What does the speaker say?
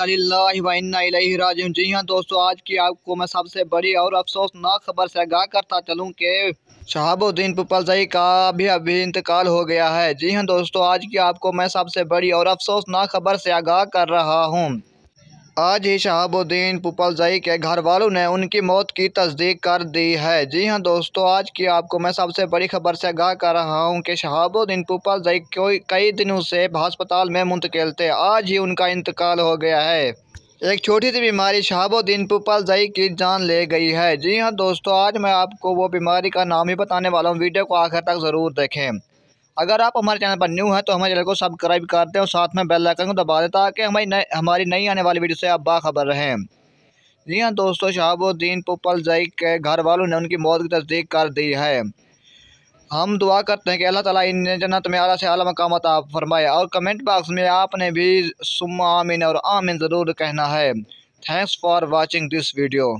जी हाँ दोस्तों आज की आपको मैं सबसे बड़ी और अफसोसनाक खबर से आगाह करता चलूँ के शहाबुद्दीन पुपलजई का भी अभी इंतकाल हो गया है जी हाँ दोस्तों आज की आपको मैं सबसे बड़ी और अफसोसनाक खबर से आगाह कर रहा हूँ आज ही शहाबुद्दीन पुपलजई के घर वालों ने उनकी मौत की तस्दीक कर दी है जी हां दोस्तों आज की आपको मैं सबसे बड़ी खबर से आगाह कर रहा हूं कि शहाबुद्दीन पुपलजई कई दिनों से अस्पताल में मुंतकिल थे आज ही उनका इंतकाल हो गया है एक छोटी सी बीमारी शहाबुद्दीन पुपलजई की जान ले गई है जी हाँ दोस्तों आज मैं आपको वो बीमारी का नाम ही बताने वाला हूँ वीडियो को आखिर तक ज़रूर देखें अगर आप हमारे चैनल पर न्यू हैं तो हमारे चैनल को सब्सक्राइब करते हैं और साथ में बेल आइकन को दबा दें ताकि हमारी नई हमारी नई आने वाली वीडियो से आप बाखबर रहें जी हाँ दोस्तों शहाबुद्दीन पुपल जई के घर वालों ने उनकी मौत की तस्दीक कर दी है हम दुआ करते हैं कि अल्लाह ताला इन जन्नत में आला से आला मकाम आप फरमाए और कमेंट बॉक्स में आपने भी सुम आमिन और आमिन ज़रूर कहना है thanks for watching this video